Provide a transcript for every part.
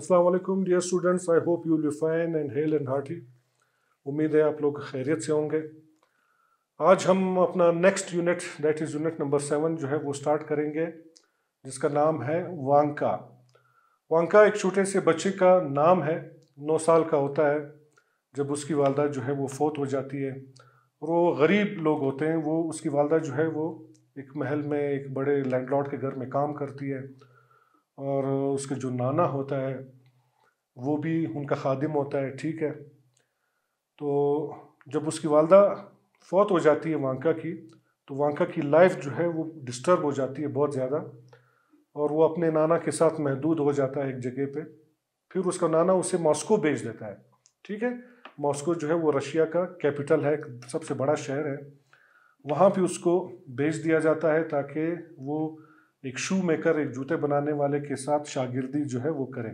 अस्सलाम वालेकुम dear students I hope you will fine and hale and hearty उम्मीद है आप लोग खैरियत से होंगे आज हम अपना next unit that is unit number seven जो है वो स्टार्ट करेंगे जिसका नाम है वांका वांका एक छोटे से बच्चे का नाम है नौ साल का होता है जब उसकी वालदा जो है वो फोत हो जाती है और वो गरीब लोग होते हैं वो उसकी वालदा जो है वो एक महल में एक बड़े लैंडलॉर्ड के घर में काम करती है और उसके जो नाना होता है वो भी उनका खादिम होता है ठीक है तो जब उसकी वालदा फौत हो जाती है वांका की तो वांका की लाइफ जो है वो डिस्टर्ब हो जाती है बहुत ज़्यादा और वो अपने नाना के साथ महदूद हो जाता है एक जगह पे फिर उसका नाना उसे मॉस्को भेज देता है ठीक है मॉस्को जो है वो रशिया का कैपिटल है सबसे बड़ा शहर है वहाँ भी उसको भेज दिया जाता है ताकि वो एक शू मेकर एक जूते बनाने वाले के साथ शागिर्दी जो है वो करें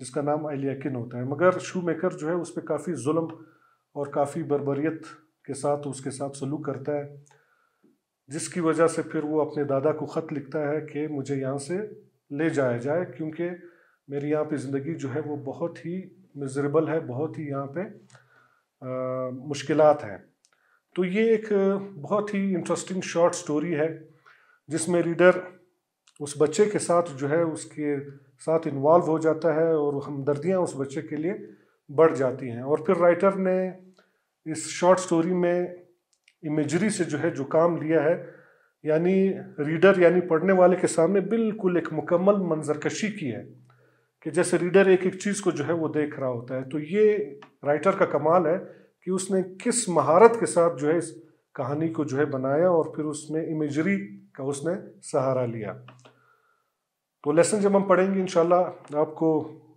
जिसका नाम अलियाकिन होता है मगर शू मेकर जो है उस पर काफ़ी जुल्म और काफ़ी बरबरीत के साथ उसके साथ सलूक करता है जिसकी वजह से फिर वो अपने दादा को ख़त लिखता है कि मुझे यहाँ से ले जाया जाए क्योंकि मेरी यहाँ पे ज़िंदगी जो है वो बहुत ही मिजरेबल है बहुत ही यहाँ पे मुश्किल हैं तो ये एक बहुत ही इंटरेस्टिंग शॉर्ट स्टोरी है जिसमें रीडर उस बच्चे के साथ जो है उसके साथ इन्वॉल्व हो जाता है और हमदर्दियाँ उस बच्चे के लिए बढ़ जाती हैं और फिर राइटर ने इस शॉर्ट स्टोरी में इमेजरी से जो है जो काम लिया है यानी रीडर यानी पढ़ने वाले के सामने बिल्कुल एक मुकम्मल मंजरकशी की है कि जैसे रीडर एक एक चीज़ को जो है वो देख रहा होता है तो ये राइटर का कमाल है कि उसने किस महारत के साथ जो है इस कहानी को जो है बनाया और फिर उसमें इमेजरी का उसने सहारा लिया तो लेसन जब हम पढ़ेंगे इनशाला आपको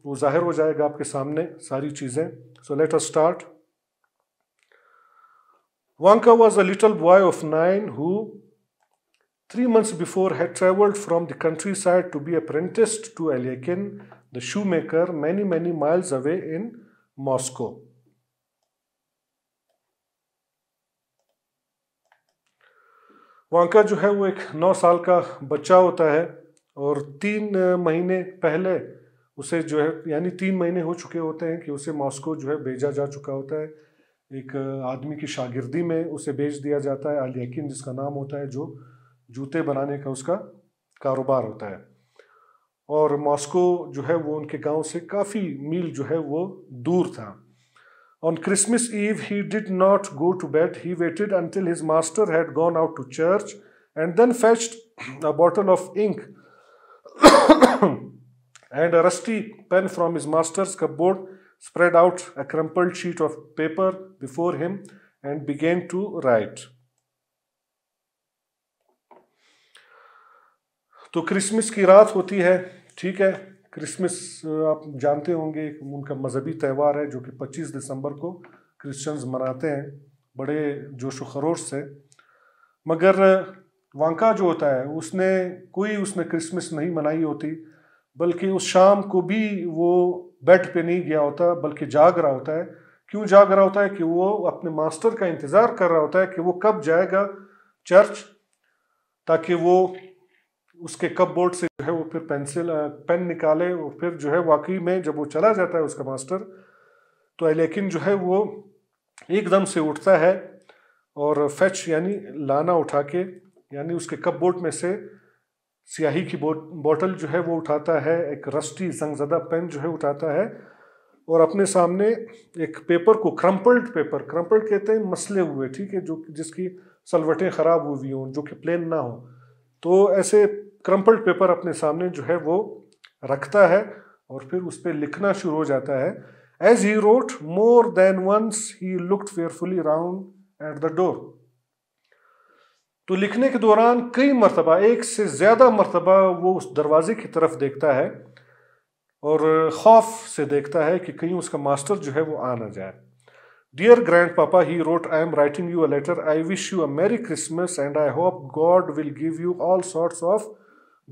वो जाहिर हो जाएगा आपके सामने सारी चीजें so let us start Vanka was a little boy of nine who three months before had travelled from the countryside to be apprenticed to Alyakhin the shoemaker many many miles away in Moscow वहाँ का जो है वो एक नौ साल का बच्चा होता है और तीन महीने पहले उसे जो है यानी तीन महीने हो चुके होते हैं कि उसे मॉस्को जो है भेजा जा चुका होता है एक आदमी की शागिर्दी में उसे बेच दिया जाता है अलियाकिन जिसका नाम होता है जो जूते बनाने का उसका कारोबार होता है और मॉस्को जो है वो उनके गांव से काफ़ी मील जो है वो दूर था On Christmas Eve, he did not go to bed. He waited until his master had gone out to church and then fetched a bottle of ink and a rusty pen from his master's cupboard, spread out a crumpled sheet of paper before him, and began to write. तो Christmas की रात होती है ठीक है Christmas आप जानते होंगे उनका मजहबी त्यौहार है जो कि 25 दिसंबर को क्रिश्चियंस मनाते हैं बड़े जोश खरोश से मगर वांका जो होता है उसने कोई उसने क्रिसमस नहीं मनाई होती बल्कि उस शाम को भी वो बेड पे नहीं गया होता बल्कि जाग रहा होता है क्यों जाग रहा होता है कि वो अपने मास्टर का इंतज़ार कर रहा होता है कि वो कब जाएगा चर्च ताकि वो उसके कप बोर्ड से जो है वो फिर पेंसिल पेन निकाले और फिर जो है वाकई में जब वो चला जाता है उसका मास्टर तो लेकिन जो है वो एकदम से उठता है और फैच यानी लाना उठा के यानी उसके कप बोर्ड में से स्याही की बोटल जो है वो उठाता है एक रस्टी जंगजदा पेन जो है उठाता है और अपने सामने एक पेपर को क्रम्पल्ड पेपर क्रम्पल्ड कहते हैं मसले हुए ठीक है जो जिसकी सलवटें ख़राब हुई हों जो कि प्लेन ना हो तो ऐसे क्रम्पल्ड पेपर अपने सामने जो है वो रखता है और फिर उस पर लिखना शुरू हो जाता है as he wrote more than once he looked fearfully round at the door तो लिखने के दौरान कई मरतबा एक से ज़्यादा मरतबा वो उस दरवाजे की तरफ देखता है और खौफ से देखता है कि कहीं उसका मास्टर जो है वो आ ना जाए dear grandpapa he wrote I am writing you a letter I wish you a merry Christmas and I hope God will give you all sorts of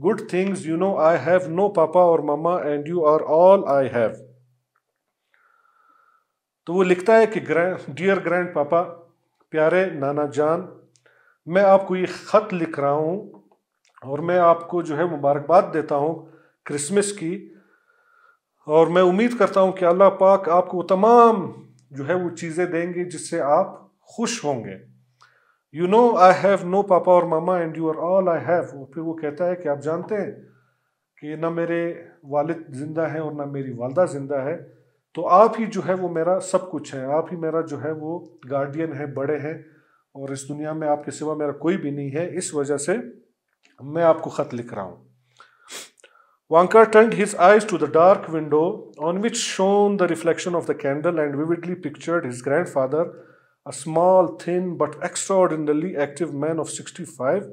good things you know I have no papa और mamma and you are all I have तो वो लिखता है कि dear grand पापा प्यारे नाना जान मैं आपको ये ख़त लिख रहा हूँ और मैं आपको जो है मुबारकबाद देता हूँ क्रिसमस की और मैं उम्मीद करता हूँ कि अल्लाह पाक आपको तमाम जो है वो चीज़ें देंगे जिससे आप खुश होंगे you know I have no papa और mama and you are all I have फिर वो कहता है कि आप जानते हैं कि ना मेरे वालिद ज़िंदा हैं और ना मेरी वालदा ज़िंदा है तो आप ही जो है वो मेरा सब कुछ है आप ही मेरा जो है वो गार्डियन है बड़े हैं और इस दुनिया में आपके सिवा मेरा कोई भी नहीं है इस वजह से मैं आपको ख़त लिख रहा हूँ Wanka his eyes to the dark window on which shone the reflection of the candle and vividly pictured his grandfather a small, thin, but extraordinarily active man of 65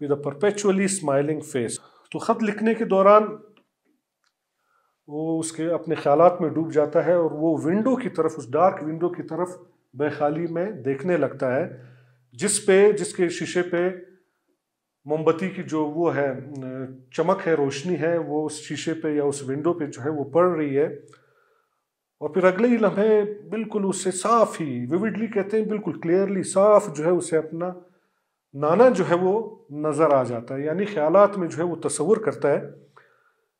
with a perpetually smiling face. तो ख़त लिखने के दौरान वो उसके अपने ख्यालात में डूब जाता है और वो विंडो की तरफ उस डार्क विंडो की तरफ बेखाली में देखने लगता है जिस पे जिसके शीशे पे मोमबत्ती की जो वो है चमक है रोशनी है वो उस शीशे पे या उस विंडो पे जो है वो पड़ रही है और फिर अगले ही लम्हे बिल्कुल उससे साफ ही विविडली कहते हैं बिल्कुल क्लियरली साफ जो है उसे अपना नाना जो है वो नज़र आ जाता है यानी ख्यालात में जो है वो तस्वुर करता है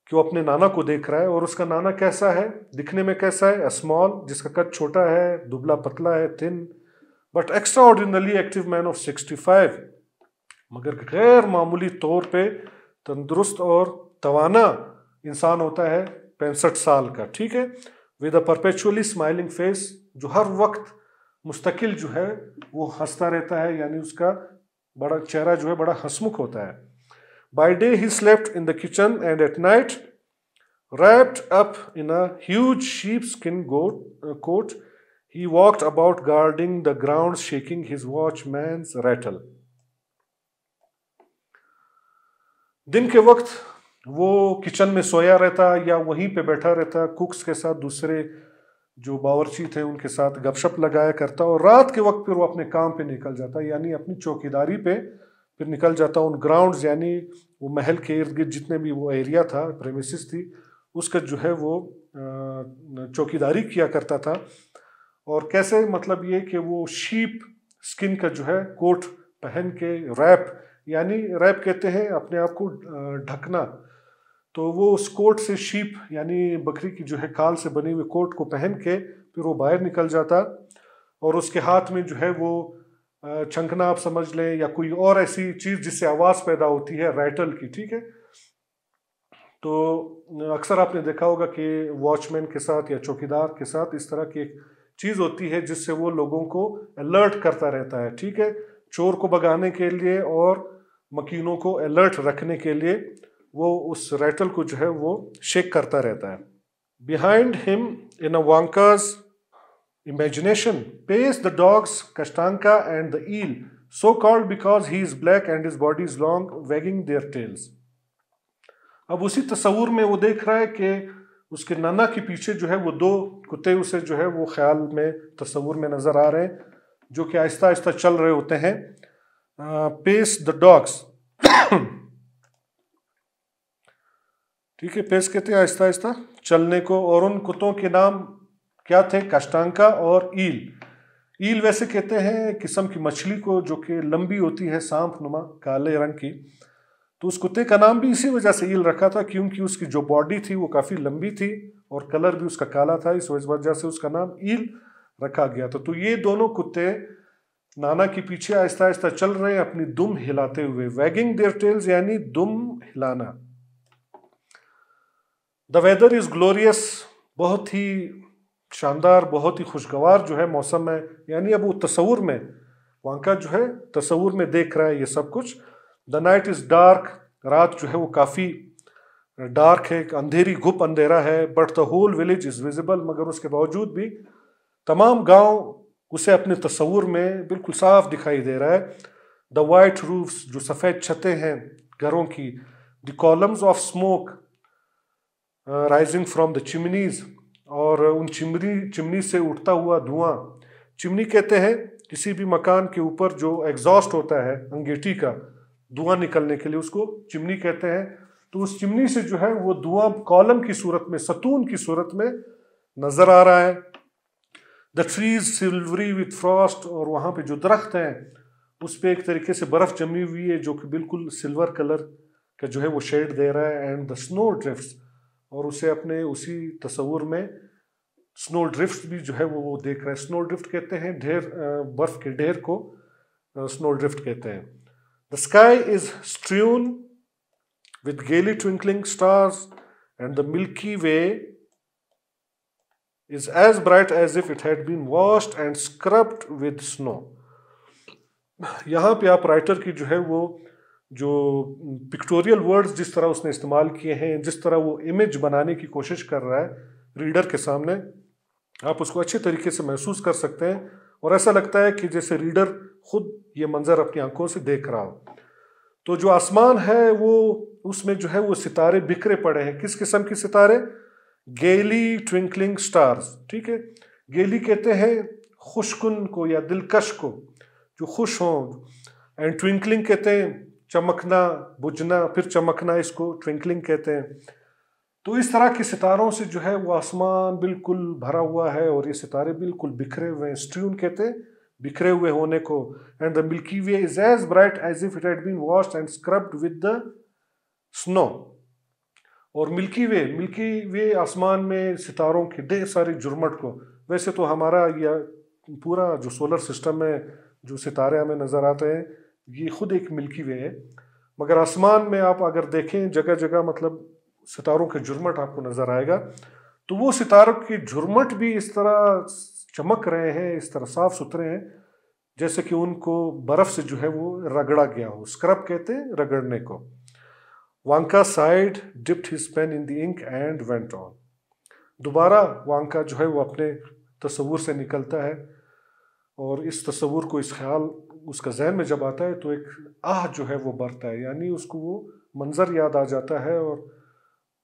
कि वो अपने नाना को देख रहा है और उसका नाना कैसा है दिखने में कैसा है स्मॉल जिसका कद छोटा है दुबला पतला है thin but extraordinarily active man of sixty five मगर गैर मामूली तौर पे तंदुरुस्त और तवाना इंसान होता है पैंसठ साल का ठीक है with a perpetually smiling face जो हर वक्त मुस्तकिल जो है वो हंसता रहता है यानी उसका बड़ा चेहरा जो है बड़ा हंसमुख होता है by day he slept in the kitchen and at night wrapped up in a huge sheepskin goat coat he walked about guarding the ground shaking his watchman rattle दिन के वक्त वो किचन में सोया रहता या वहीं पे बैठा रहता कुक्स के साथ दूसरे जो बावरची थे उनके साथ गपशप लगाया करता और रात के वक्त फिर वो अपने काम पे निकल जाता यानी अपनी चौकीदारी पे फिर निकल जाता उन ग्राउंड्स यानी वो महल के इर्द गिर्द जितने भी वो एरिया था प्रेमिस थी उसका जो है वो चौकीदारी किया करता था और कैसे मतलब ये कि वो शीप स्किन का जो है कोट पहन के रैप यानी रैप कहते हैं अपने आप को ढकना तो वो उस कोट से शीप यानी बकरी की जो है काल से बने हुए कोट को पहन के फिर वो बाहर निकल जाता और उसके हाथ में जो है वो छंकना आप समझ लें या कोई और ऐसी चीज़ जिससे आवाज़ पैदा होती है रैटल की ठीक है तो अक्सर आपने देखा होगा कि वॉचमैन के साथ या चौकीदार के साथ इस तरह की एक चीज़ होती है जिससे वो लोगों को अलर्ट करता रहता है ठीक है चोर को भगाने के लिए और मकीनों को अलर्ट रखने के लिए वो उस रैटल को जो है वो शेक करता रहता है behind him in Vanka's imagination pace the dogs Kashtanka and the eel so called because he is black and is body is long wagging their tails अब उसी तस्वूर में वो देख रहा है कि उसके नाना के पीछे जो है वो दो कुत्ते उसे जो है वो ख्याल में तस्वूर में नज़र आ रहे हैं जो कि आहिस्ता आहिस्ता चल रहे होते हैं पेस द डॉग्स ठीक है पेश कहते हैं आहिस्ता आहिस्ता चलने को और उन कुत्तों के नाम क्या थे कष्टांका और ईल ईल वैसे कहते हैं किस्म की मछली को जो कि लंबी होती है सांप नुमा काले रंग की तो उस कुत्ते का नाम भी इसी वजह से ईल रखा था क्योंकि उसकी जो बॉडी थी वो काफ़ी लंबी थी और कलर भी उसका काला था इस वजह से उसका नाम ईल रखा गया था तो ये दोनों कुत्ते नाना के पीछे आहिस्ता आहिस्ता चल रहे हैं अपनी दुम हिलाते हुए वैगिंग देयर टेल्स यानी दुम हिलाना द वेदर इज़ ग्लोरियस बहुत ही शानदार बहुत ही खुशगवार जो है मौसम है यानी अब वो तस्वूर में वांका जो है तस्वूर में देख रहा है ये सब कुछ द नाइट इज़ डार्क रात जो है वो काफ़ी डार्क है अंधेरी घुप अंधेरा है but the whole village is visible मगर उसके बावजूद भी तमाम गांव उसे अपने तस्वूर में बिल्कुल साफ दिखाई दे रहा है द वाइट रूफ्स जो सफ़ेद छतें हैं घरों की the columns of smoke rising from the chimneys और उन चिमनी चिमनी से उठता हुआ धुआं चिमनी कहते हैं किसी भी मकान के ऊपर जो एग्जॉस्ट होता है अंगेठी का धुआं निकलने के लिए उसको चिमनी कहते हैं तो उस चिमनी से जो है वो धुआं कॉलम की सूरत में सतून की सूरत में नज़र आ रहा है the trees silvery with frost और वहाँ पे जो दरख्त हैं उस पर एक तरीके से बर्फ़ जमी हुई है जो कि बिल्कुल सिल्वर कलर का जो है वो शेड दे रहा है एंड द स्नो ड्रिफ्ट और उसे अपने उसी तस्वूर में स्नो ड्रिफ्ट भी जो है वो वो देख रहे हैं स्नो ड्रिफ्ट कहते हैं ढेर बर्फ के ढेर को स्नो ड्रिफ्ट कहते हैं the sky is strewn with gaily twinkling stars and the milky way is as bright as if it had been washed and scrubbed with snow यहाँ पे आप राइटर की जो है वो जो पिक्टोरियल वर्ड्स जिस तरह उसने इस्तेमाल किए हैं जिस तरह वो इमेज बनाने की कोशिश कर रहा है रीडर के सामने आप उसको अच्छे तरीके से महसूस कर सकते हैं और ऐसा लगता है कि जैसे रीडर खुद ये मंज़र अपनी आंखों से देख रहा हो तो जो आसमान है वो उसमें जो है वो सितारे बिखरे पड़े हैं किस किस्म के सितारे गेली ट्विंकलिंग स्टार्स ठीक है गेली कहते हैं खुशकुन को या दिलकश को जो खुश हों एंड ट्विंकलिंग कहते हैं चमकना बुझना फिर चमकना इसको ट्विंकलिंग कहते हैं तो इस तरह के सितारों से जो है वो आसमान बिल्कुल भरा हुआ है और ये सितारे बिल्कुल बिखरे हुए हैं स्ट्यून कहते हैं बिखरे हुए होने को and the milky way is as bright as if it had been washed and scrubbed with the snow और मिल्की वे मिल्की वे आसमान में सितारों के ढेर सारी जुर्मट को वैसे तो हमारा यह पूरा जो सोलर सिस्टम है जो सितारे हमें नज़र आते हैं ये खुद एक मिल्की वे है मगर आसमान में आप अगर देखें जगह जगह मतलब सितारों के झुरमट आपको नज़र आएगा तो वो सितारों के झुरमट भी इस तरह चमक रहे हैं इस तरह साफ सुथरे हैं जैसे कि उनको बर्फ़ से जो है वो रगड़ा गया हो स्क्रब कहते हैं रगड़ने को Vanka sighed dipped his pen in the ink and went on दोबारा वांका जो है वो अपने तस्वूर से निकलता है और इस तस्वूर को इस ख्याल उसका जहन में जब आता है तो एक आह जो है वो बढ़ता है यानी उसको वो मंज़र याद आ जाता है और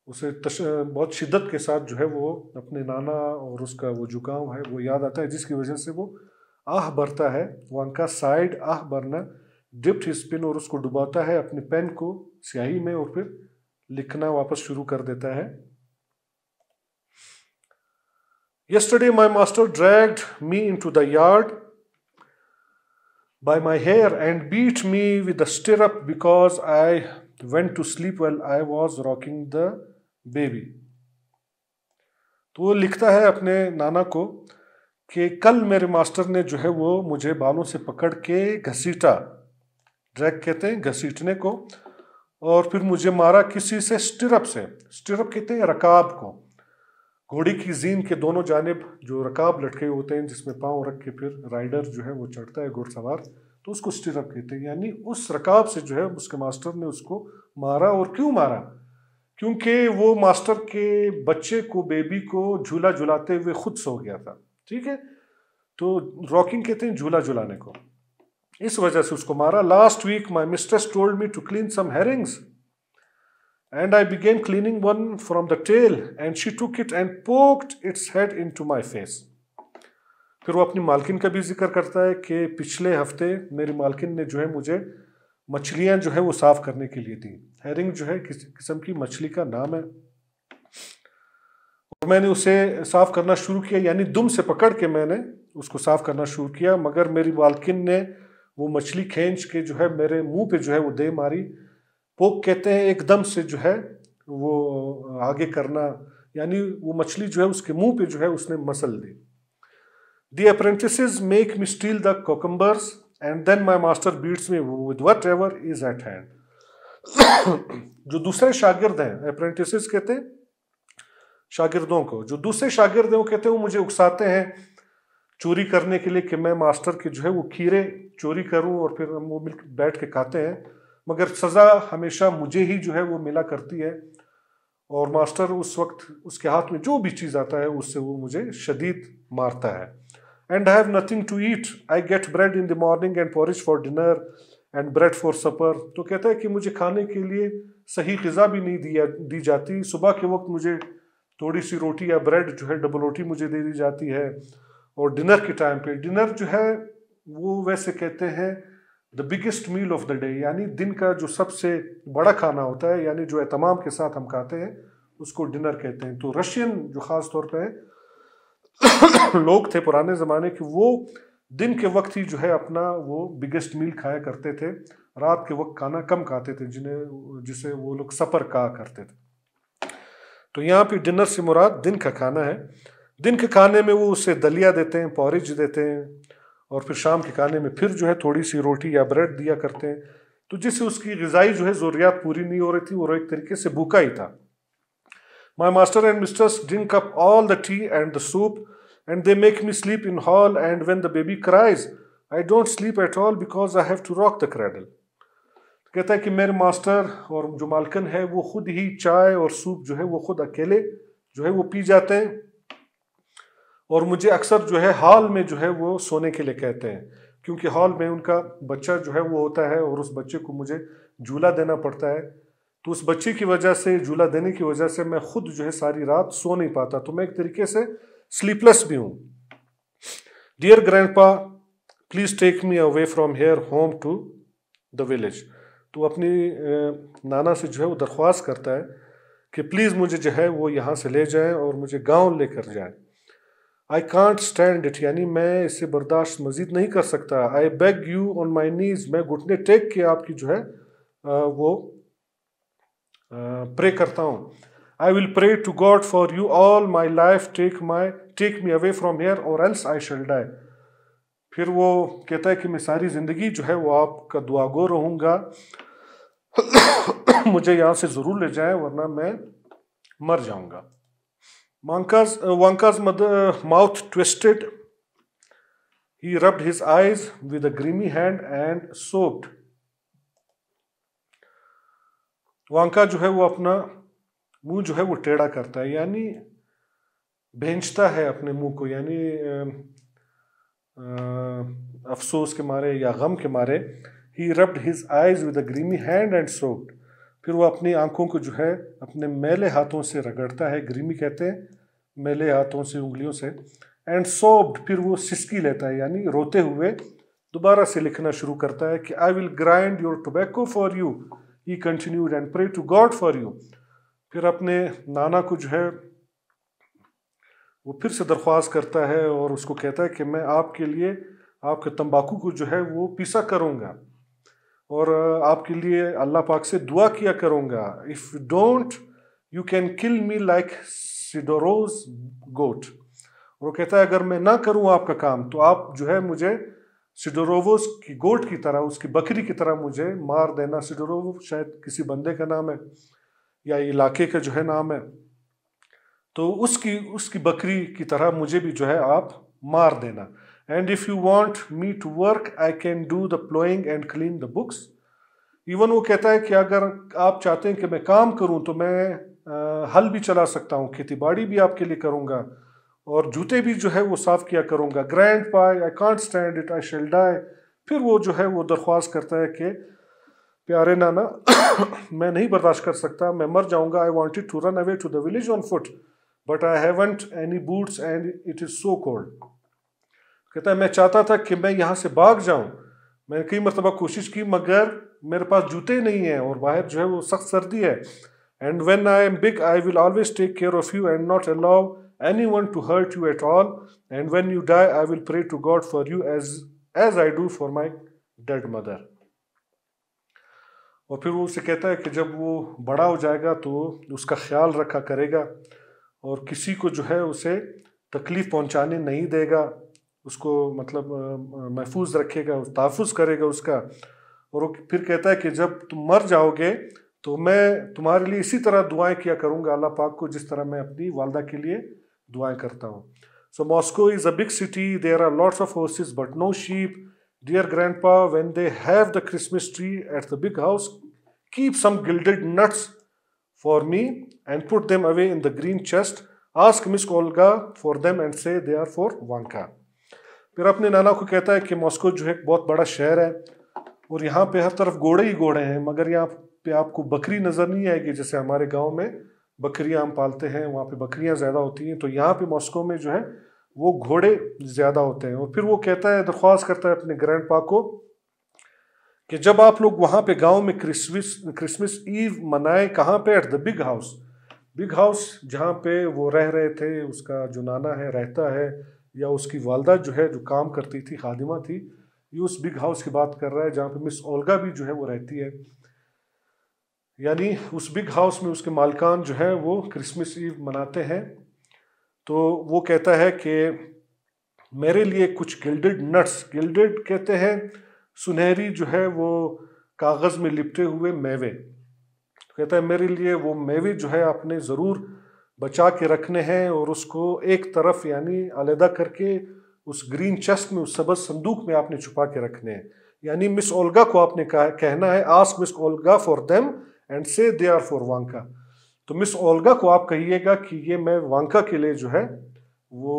उसे तश, बहुत शिद्दत के साथ जो है वो अपने नाना और उसका वो जुकाम है वो याद आता है जिसकी वजह से वो आह बढ़ता है अंका साइड आह बरना डिप्ट स्पिन और उसको डुबाता है अपने पेन को स्याही में और फिर लिखना वापस शुरू कर देता है my master dragged me into the yard by my hair and beat me with the stirrup because I went to sleep while I was rocking the baby. तो वो लिखता है अपने नाना को कि कल मेरे मास्टर ने जो है वो मुझे बालों से पकड़ के घसीटा ड्रैग कहते हैं घसीटने को और फिर मुझे मारा किसी से स्टिरप से स्टिरप कहते हैं रकाब को घोड़ी की जीन के दोनों जानब जो रकाब लटके होते हैं जिसमें पाँव रख के फिर राइडर जो है वो चढ़ता है घुड़सवार तो उसको स्टिरअप कहते हैं यानी उस रकाब से जो है उसके मास्टर ने उसको मारा और क्यों मारा क्योंकि वो मास्टर के बच्चे को बेबी को झूला झुलाते हुए खुद सो गया था ठीक है तो रॉकिंग कहते हैं झूला झुलाने को इस वजह से उसको मारा last week my mistress told me to clean some herrings And I began cleaning one from the tail and she took it and poked its head into my face. फिर वो अपनी मालकिन का भी जिक्र करता है कि पिछले हफ्ते मेरी मालकिन ने जो है मुझे मछलियाँ जो है वो साफ़ करने के लिए दी हेरिंग जो है किस किस्म की मछली का नाम है और मैंने उसे साफ़ करना शुरू किया यानी दुम से पकड़ के मैंने उसको साफ़ करना शुरू किया मगर मेरी मालकिन ने वो मछली खींच के जो है मेरे मुंह पे जो है वो दे मारी पोक कहते हैं एकदम से जो है वो आगे करना यानी वो मछली जो है उसके मुंह पे जो है उसने मसल दी the apprentices make me steal the cucumbers and then my master beats me with whatever is at hand जो दूसरे शागिर्द हैं अप्रेंटिस कहते हैं शागिर्दों को जो दूसरे शागिर्द हैं वो कहते हैं वो मुझे उकसाते हैं चोरी करने के लिए कि मैं मास्टर के जो है वो खीरे चोरी करूं और फिर हम वो मिल बैठ के खाते हैं मगर सज़ा हमेशा मुझे ही जो है वो मिला करती है और मास्टर उस वक्त उसके हाथ में जो भी चीज़ आता है उससे वो मुझे शदीद मारता है and I have nothing to eat I get bread in the morning and porridge for dinner and bread for supper तो कहता है कि मुझे खाने के लिए सही गज़ा भी नहीं दिया दी जाती सुबह के वक्त मुझे थोड़ी सी रोटी या ब्रेड जो है डबल रोटी मुझे दे दी जाती है और डिनर के टाइम पे डिनर जो है वो वैसे कहते हैं the biggest meal of the day यानी दिन का जो सबसे बड़ा खाना होता है यानी जो एहतमाम के साथ हम खाते हैं उसको डिनर कहते हैं तो रशियन जो ख़ास तौर पे लोग थे पुराने ज़माने के वो दिन के वक्त ही जो है अपना वो बिगेस्ट मील खाया करते थे रात के वक्त खाना कम खाते थे जिन्हें जिसे वो लोग सफ़र कहा करते थे तो यहाँ पे डिनर से मुराद दिन का खाना है दिन के खाने में वो उसे दलिया देते हैं पॉरिज देते हैं और फिर शाम के खाने में फिर जो है थोड़ी सी रोटी या ब्रेड दिया करते हैं तो जिससे उसकी गजाई जो है ज़रूरियात पूरी नहीं हो रही थी और एक तरीके से भूखा ही था my master and mistress drink up all the tea and the soup and they make me sleep in hall and when the baby cries I don't sleep at all because I have to rock the cradle कहता है कि मेरे master और जो मालकन है वो खुद ही चाय और सूप जो है वो खुद अकेले जो है वो पी जाते हैं और मुझे अक्सर जो है हॉल में जो है वो सोने के लिए कहते हैं क्योंकि हॉल में उनका बच्चा जो है वो होता है और उस बच्चे को मुझे झूला देना पड़ता है तो उस बच्चे की वजह से झूला देने की वजह से मैं खुद जो है सारी रात सो नहीं पाता तो मैं एक तरीके से स्लीपलेस भी हूँ dear pa please take me away from here home to the village तो अपनी नाना से जो है वो दरख्वास्त करता है कि प्लीज़ मुझे जो है वो यहाँ से ले जाएँ और मुझे गाँव लेकर जाएँ आई कॉन्ट स्टैंड इट यानी मैं इसे बर्दाश्त मजीद नहीं कर सकता I beg you on my knees मैं घुटने टेक के आपकी जो है वो प्रे करता हूँ I will pray to God for you all my life take my take me away from here और एल्स आई शेल डाई फिर वो कहता है कि मैं सारी ज़िंदगी जो है वो आपका दुआगो रहूँगा मुझे यहाँ से ज़रूर ले जाए वरना मैं मर जाऊँगा Manka's, uh, Wanka's mother, uh, mouth twisted. He rubbed his eyes with a grimy hand and sobbed. वांका जो है वो अपना मुंह जो है वो टेढ़ा करता है यानी भेंचता है अपने मुंह को यानी अफसोस के मारे या गम के मारे ही rubbed his eyes with a grimy hand and sobbed फिर वो अपनी आँखों को जो है अपने मेले हाथों से रगड़ता है ग्रीमी कहते हैं मेले हाथों से उंगलियों से एंड सोब्ड फिर वो सिसकी लेता है यानी रोते हुए दोबारा से लिखना शुरू करता है कि I will grind your tobacco for you he continued and pray to God for you फिर अपने नाना को जो है वो फिर से दरख्वास्त करता है और उसको कहता है कि मैं आपके लिए आपके तंबाकू को जो है वो पीसा करूँगा और आपके लिए अल्लाह पाक से दुआ किया करूँगा if you don't you can kill me like Sidorov's goat वो कहता है अगर मैं ना करूँ आपका काम तो आप जो है मुझे सिडोरोवोस की गोट की तरह उसकी बकरी की तरह मुझे मार देना सिडोरोव शायद किसी बंदे का नाम है या इलाके का जो है नाम है तो उसकी उसकी बकरी की तरह मुझे भी जो है आप मार देना and if you want me to work I can do the plowing and clean the books even वो कहता है कि अगर आप चाहते हैं कि मैं काम करूं तो मैं आ, हल भी चला सकता हूं बाड़ी भी आपके लिए करूंगा और जूते भी जो है वो साफ़ किया करूंगा grandpa I can't stand it I shall die फिर वो जो है वो दरख्वास्त करता है कि प्यारे नाना मैं नहीं बर्दाश्त कर सकता मैं मर जाऊंगा I wanted to run away to the village on foot but I haven't any boots and it is so cold कहता है मैं चाहता था कि मैं यहाँ से भाग जाऊँ मैंने कई मरतबा कोशिश की मगर मेरे पास जूते नहीं हैं और बाहर जो है वो सख्त सर्दी है and when I am big I will always take care of you and not allow anyone to hurt you at all and when you die I will pray to God for you as as I do for my dead mother और फिर वो उसे कहता है कि जब वो बड़ा हो जाएगा तो उसका ख्याल रखा करेगा और किसी को जो है उसे तकलीफ़ पहुंचाने नहीं देगा उसको मतलब महफूज रखेगा तहफ़ करेगा उसका और वो फिर कहता है कि जब तुम मर जाओगे तो मैं तुम्हारे लिए इसी तरह दुआएं किया करूंगा अल्लाह पाक को जिस तरह मैं अपनी वालदा के लिए दुआएं करता हूँ so Moscow is a big city there are lots of horses but no sheep dear grandpa when they have the Christmas tree at the big house keep some gilded nuts for me and put them away in the green chest ask Miss Olga for them and say they are for वांका फिर अपने नाना को कहता है कि Moscow जो है बहुत बड़ा शहर है और यहाँ पे हर तरफ घोड़े ही घोड़े हैं मगर यहाँ पे आपको बकरी नज़र नहीं आएगी जैसे हमारे गाँव में बकरियाँ हम पालते हैं वहाँ पे बकरियाँ ज़्यादा होती हैं तो यहाँ पे मॉस्को में जो है वो घोड़े ज़्यादा होते हैं और फिर वो कहता है दरख्वास्त करता है अपने ग्रैंड पा को कि जब आप लोग वहाँ पे गांव में क्रिसमस क्रिसमस ईव मनाए कहाँ पे at the big house big house जहाँ पे वो रह रहे थे उसका जो नाना है रहता है या उसकी वालदा जो है जो काम करती थी खादिमा थी ये उस बिग हाउस की बात कर रहा है जहाँ पे मिस ओलगा भी जो है वो रहती है यानी उस बिग हाउस में उसके मालकान जो हैं वो क्रिसमस ईव मनाते हैं तो वो कहता है कि मेरे लिए कुछ गिल्डेड नट्स गिल्डेड कहते हैं सुनहरी जो है वो कागज़ में लिपटे हुए मेवे तो कहता है मेरे लिए वो मेवे जो है आपने ज़रूर बचा के रखने हैं और उसको एक तरफ यानी अलहदा करके उस ग्रीन चेस्ट में उस सबज संदूक में आपने छुपा के रखने हैं यानी मिस ओल्गा को आपने कहा कहना है ask Miss Olga for them and say they are for वांका तो मिस ओल्गा को आप कहिएगा कि ये मैं वांका के लिए जो है वो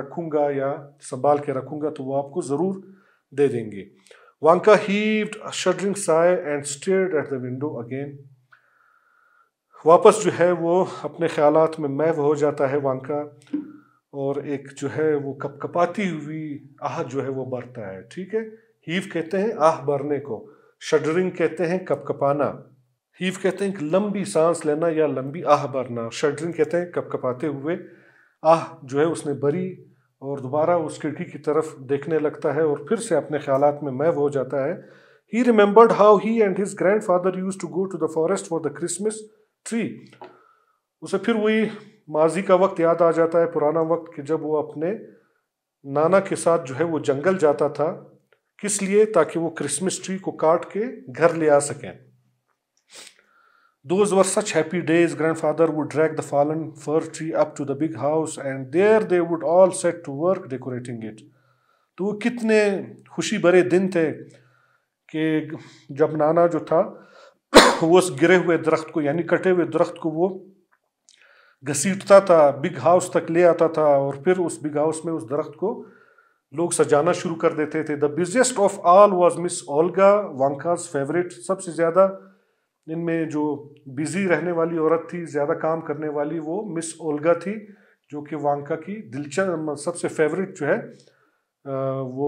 रखूंगा या संभाल के रखूंगा तो वो आपको ज़रूर दे देंगे वांका ही a shuddering sigh and stared at वापस जो है वो अपने ख्याल में मैव हो जाता है वांका और एक जो है वो कपकपाती हुई आह जो है वो बरता है ठीक है हीव कहते हैं आह बरने को शडरिंग कहते हैं कपकपाना हीव कहते हैं लंबी सांस लेना या लंबी आह भरना शडरिंग कहते हैं कपकपाते हुए आह जो है उसने बरी और दोबारा उस खिड़की की तरफ देखने लगता है और फिर से अपने ख्याल में मैव हो जाता है he remembered how he and his grandfather used to go to the forest for the Christmas tree उसे फिर वही माजी का वक्त याद आ जाता है पुराना वक्त कि जब वो अपने नाना के साथ जो है वो जंगल जाता था किस लिए ताकि वो क्रिसमस ट्री को काट के घर ले आ सकें those were such happy days grandfather would drag the fallen fir tree up to the big house and there they would all set to work decorating it तो वो कितने खुशी भरे दिन थे कि जब नाना जो था उस गिरे हुए दरख्त को यानी कटे हुए दरख्त को वो घसीटता था बिग हाउस तक ले आता था और फिर उस बिग हाउस में उस दरख्त को लोग सजाना शुरू कर देते थे the busiest of all was Miss Olga Vanka's favourite सबसे ज़्यादा इनमें जो बिजी रहने वाली औरत थी ज़्यादा काम करने वाली वो मिस ओल्गा थी जो कि वांका की दिलचस्प सबसे फेवरेट जो है वो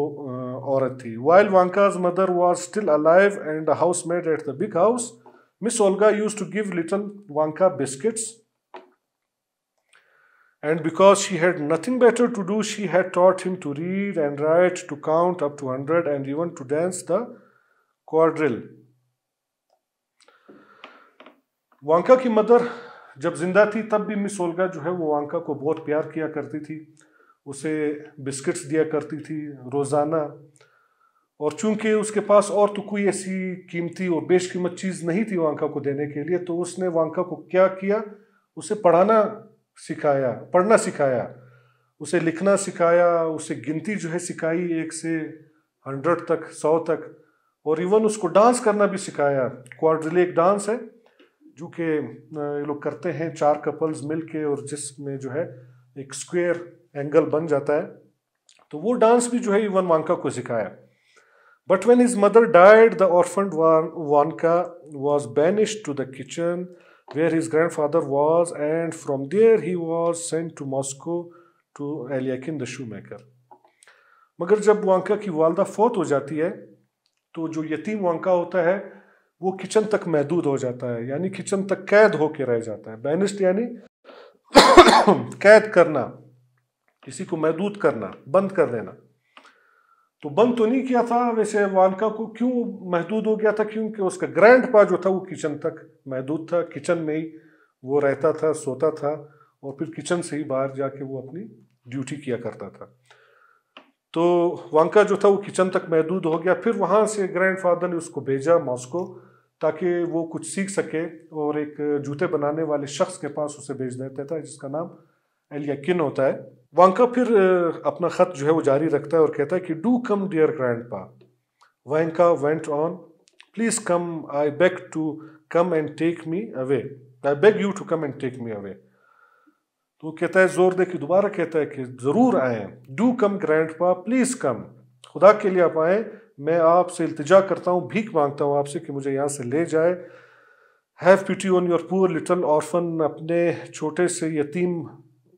औरत थी while Vanka's mother was still alive and housemaid at the big house Miss Olga used to give little Vanka biscuits. And because she had nothing better to do, she had taught him to read and write, to count up to 100, and even to dance the quadrille. Vanka की mother जब जिंदा थी तब भी miss Olga जो है वो वांका को बहुत प्यार किया करती थी उसे बिस्किट्स दिया करती थी रोज़ाना और चूंकि उसके पास और तो कोई ऐसी कीमती और बेशकीमत चीज़ नहीं थी वांका को देने के लिए तो उसने वांका को क्या किया उसे पढ़ाना सिखाया पढ़ना सिखाया उसे लिखना सिखाया उसे गिनती जो है सिखाई एक से हंड्रेड तक सौ तक और इवन उसको डांस करना भी सिखाया क्वाड्रिले एक डांस है जो कि ये लोग करते हैं चार कपल्स मिल के और जिसमें जो है एक स्क्वेयर एंगल बन जाता है तो वो डांस भी जो है इवन वांका को सिखाया But when his mother died, the orphaned Wanka was banished to the kitchen where his grandfather was, and from there he was sent to Moscow to Eliakim the shoemaker. मगर जब वांका की वालदा फौत हो जाती है तो जो यतीम वांका होता है वो किचन तक महदूद हो जाता है यानी किचन तक कैद होकर रह जाता है बैनिस्ट यानी कैद करना किसी को महदूद करना बंद कर देना तो बंद तो नहीं किया था वैसे वानका को क्यों महदूद हो गया था क्योंकि उसका ग्रैंड पा जो था वो किचन तक महदूद था किचन में ही वो रहता था सोता था और फिर किचन से ही बाहर जाके वो अपनी ड्यूटी किया करता था तो वांका जो था वो किचन तक महदूद हो गया फिर वहाँ से ग्रैंडफादर ने उसको भेजा मॉस्को ताकि वो कुछ सीख सके और एक जूते बनाने वाले शख्स के पास उसे भेज देता था जिसका नाम एलियाकिन होता है वांका फिर अपना ख़त जो है वो जारी रखता है और कहता है कि do come dear grandpa Vanka went on please come I beg to come and take me away I beg you to come and take me away तो कहता है ज़ोर दे कि दोबारा कहता है कि ज़रूर आए do come grandpa please come खुदा के लिए आप आए मैं आपसे इल्तजा करता हूँ भीख मांगता हूँ आपसे कि मुझे यहाँ से ले जाए have pity on your poor little orphan अपने छोटे से यतीम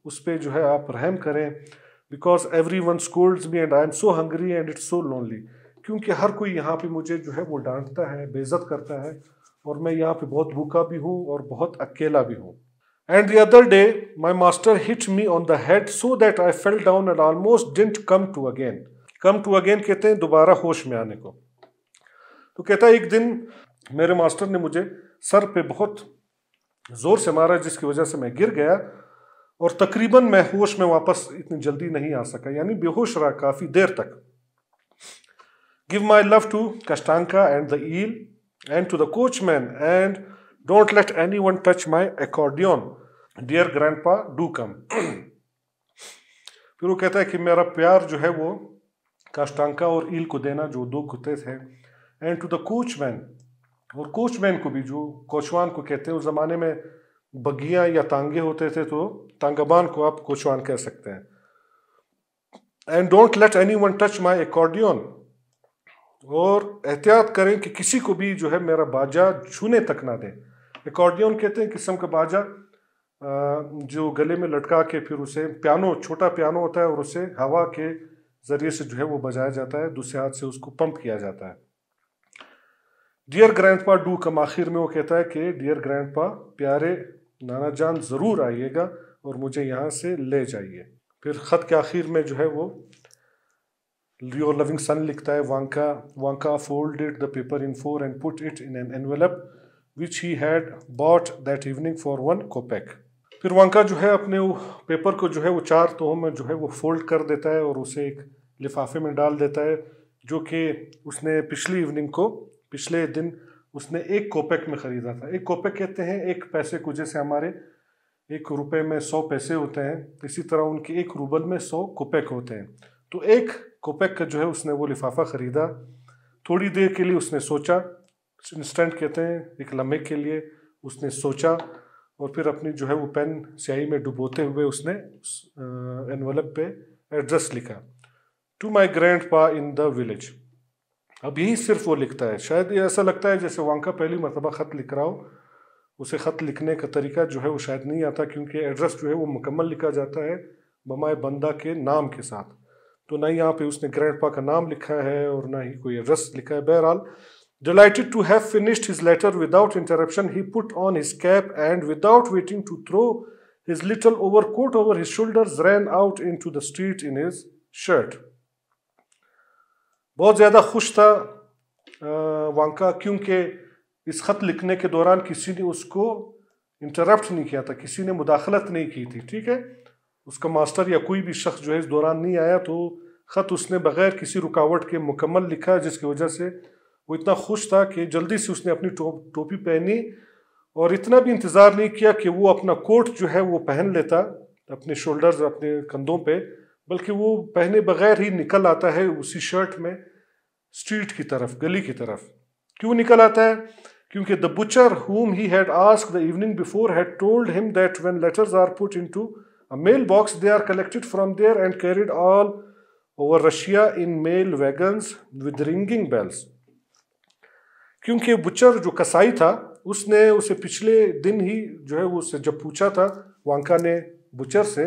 उस पर जो है आप रहम करें because everyone scolds me and I am so hungry and it's so lonely क्योंकि हर कोई यहाँ पे मुझे जो है वो डांटता है बेज़त करता है और मैं यहाँ पे बहुत भूखा भी हूँ और बहुत अकेला भी हूँ and the other day my master hit me on the head so that I fell down and almost didn't come to again come to again कहते हैं दोबारा होश में आने को तो कहता है एक दिन मेरे मास्टर ने मुझे सर पे बहुत ज़ोर से मारा जिसकी वजह से मैं गिर गया और तकरीबन मैं होश में वापस इतनी जल्दी नहीं आ सका यानी बेहोश रहा काफ़ी देर तक give my love to Kashtanka and the eel and to the coachman and don't let anyone touch my accordion dear grandpa do come फिर वो कहता है कि मेरा प्यार जो है वो काष्टांका और ईल को देना जो दो कुत्ते थे and to the coachman और कोच मैन को भी जो कोचवान को कहते हैं उस ज़माने में बगिया या तांगे होते थे तो तांगबान को आप कोचवान कह सकते हैं and don't let anyone touch my accordion और एहतियात करें कि किसी को भी जो है मेरा बाजा छूने तक ना दें एकॉर्डियन कहते हैं किस्म का बाजा जो गले में लटका के फिर उसे पियानो छोटा पियानो होता है और उसे हवा के ज़रिए से जो है वो बजाया जाता है दूसरे हाथ से उसको पंप किया जाता है dear grandpa do come आखिर में वो कहता है कि डियर ग्रैंड पा प्यारे नाना जान ज़रूर आइएगा और मुझे यहाँ से ले जाइए फिर ख़त के आखिर में जो है वो लियो लविंग सन लिखता है Vanka Vanka folded the paper in four and put it in an envelope which he had bought that evening for one kopeck फिर वांका जो है अपने वो पेपर को जो है वो चार तोहों में जो है वो फोल्ड कर देता है और उसे एक लिफाफे में डाल देता है जो कि उसने पिछली इवनिंग को पिछले दिन उसने एक कोपेक में ख़रीदा था एक कोपेक कहते हैं एक पैसे को जैसे हमारे एक रुपए में सौ पैसे होते हैं इसी तरह उनके एक रूबल में सौ कोपेक होते हैं तो एक कोपेक का जो है उसने वो लिफाफा ख़रीदा थोड़ी देर के लिए उसने सोचा इंस्टेंट कहते हैं एक लम्हे के लिए उसने सोचा और फिर अपनी जो है वो पेन स्याही में डुबोते हुए उसने एनवलप पे एड्रेस लिखा टू माई ग्रैंड पा इन द विलेज अब यही सिर्फ वो लिखता है शायद ये ऐसा लगता है जैसे वांका पहली मरतबा ख़त लिख रहा हो उसे ख़त लिखने का तरीका जो है वो शायद नहीं आता क्योंकि एड्रेस जो है वो मुकम्मल लिखा जाता है बमाए बंदा के नाम के साथ तो ना ही यहाँ पे उसने ग्रैंड पा का नाम लिखा है और ना ही कोई एड्रेस लिखा है बहरहाल delighted to have finished his letter without interruption he put on his cap and without waiting to throw his little overcoat over his shoulder ran out into the street in his shirt बहुत ज़्यादा खुश था वांका क्योंकि इस ख़त लिखने के दौरान किसी ने उसको इंटरप्ट नहीं किया था किसी ने मुदाखलत नहीं की थी ठीक है उसका मास्टर या कोई भी शख्स जो है इस दौरान नहीं आया तो ख़त उसने बग़ैर किसी रुकावट के मुकम्मल लिखा जिसकी वजह से वो इतना खुश था कि जल्दी से उसने अपनी टो, टोपी पहनी और इतना भी इंतज़ार नहीं किया कि वो अपना कोट जो है वो पहन लेता अपने शोल्डर्स अपने कंधों पर बल्कि वो पहने बगैर ही निकल आता है उसी शर्ट में स्ट्रीट की तरफ गली की तरफ क्यों निकल आता है क्योंकि the butcher whom he had asked the evening before had told him that when letters are put into a mail box they are collected from there and carried all over Russia in mail wagons with ringing bells क्योंकि butcher जो कसाई था उसने उसे पिछले दिन ही जो है वो उससे जब पूछा था वांका ने बुचर से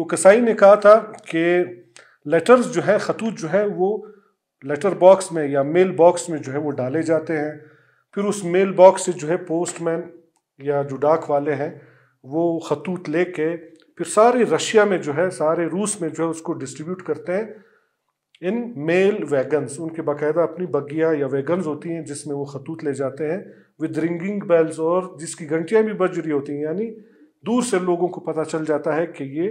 तो कसाई ने कहा था कि लेटर्स जो है खतूत जो है वो लेटर बॉक्स में या मेल बॉक्स में जो है वो डाले जाते हैं फिर उस मेल बॉक्स से जो है पोस्टमैन या जो डाक वाले हैं वो खतूत ले फिर सारे रशिया में जो है सारे रूस में जो है उसको डिस्ट्रीब्यूट करते हैं इन मेल वैगन्स उनके बाकायदा अपनी बगिया या वैगन्स होती हैं जिसमें वो खतूत ले जाते हैं विद रिंगिंग बेल्स और जिसकी घंटियाँ भी बज रही होती हैं यानी दूर से लोगों को पता चल जाता है कि ये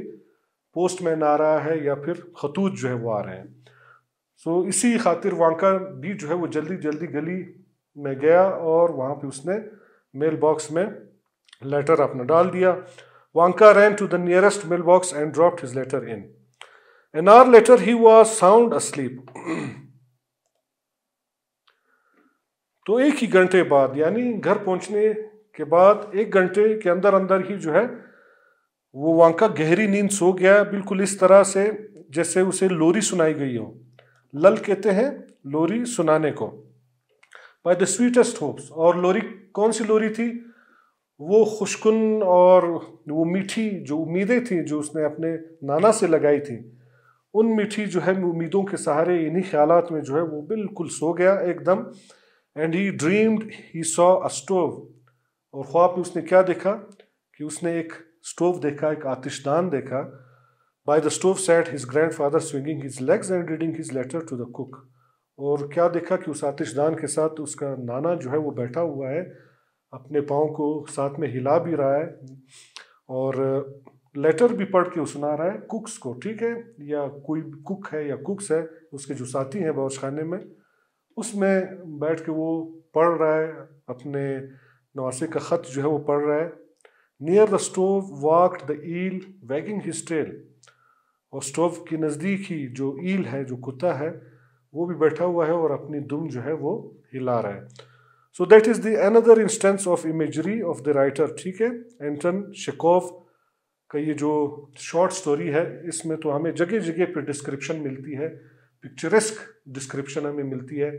पोस्टमैन आ रहा है या फिर खतूत जो है वो आ रहे हैं सो so, इसी खातिर वांका भी जो है वो जल्दी जल्दी गली में गया और वहाँ पे उसने मेल बॉक्स में लेटर अपना डाल दिया Vanka ran to the nearest mail box and dropped his letter in an hour later he was sound asleep तो एक ही घंटे बाद यानी घर पहुंचने के बाद एक घंटे के अंदर अंदर ही जो है वो वांका गहरी नींद सो गया बिल्कुल इस तरह से जैसे उसे लोरी सुनाई गई हो लल कहते हैं लोरी सुनाने को बाय द स्वीटेस्ट होप्स और लोरी कौन सी लोरी थी वो खुशकुन और वो मीठी जो उम्मीदें थी जो उसने अपने नाना से लगाई थी उन मीठी जो है उम्मीदों के सहारे इन्हीं ख्यालात में जो है वो बिल्कुल सो गया एकदम and he dreamed he saw a stove और ख्वाब में उसने क्या देखा कि उसने एक stove एक आतिशदान देखा dekha. The stove sat his grandfather swinging his legs and reading his letter to the cook और क्या देखा कि उस आतिशदान के साथ उसका नाना जो है वो बैठा हुआ है अपने पाँव को साथ में हिला भी रहा है और लेटर भी पढ़ के सुना रहा है कुक्स को ठीक है या कोई कुक है या कुक्स है उसके जो साथी हैं खाने में उसमें बैठ के वो पढ़ रहा है अपने नवासे का ख़त जो है वो पढ़ रहा है near the stove walk the eel wagging his tail और स्टोव के नज़दीक ही जो ईल है जो कुत्ता है वो भी बैठा हुआ है और अपनी दुम जो है वो हिला रहा है so that is the another instance of imagery of the writer ठीक है एंटन शेकोव का ये जो शॉर्ट स्टोरी है इसमें तो हमें जगह जगह पर डिस्क्रिप्शन मिलती है पिक्चरस्क डिस्क्रिप्शन हमें मिलती है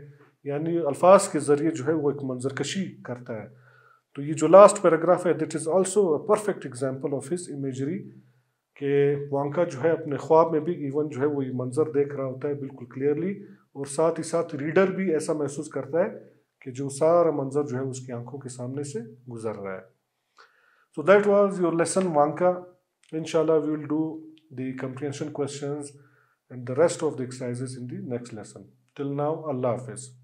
यानी अल्फाज के ज़रिए जो है वो एक मंजरकशी करता है तो ये जो लास्ट पैराग्राफ है that is also a perfect example of his imagery के वांका जो है अपने ख्वाब में भी इवन जो है वो ये मंज़र देख रहा होता है बिल्कुल क्लियरली और साथ ही साथ रीडर भी ऐसा महसूस करता है कि जो सारा मंज़र जो है उसकी आंखों के सामने से गुजर रहा है so that was your lesson Vanka in we will do the comprehension questions and the rest of the exercises in the next lesson till now अल्लाह हाफिज़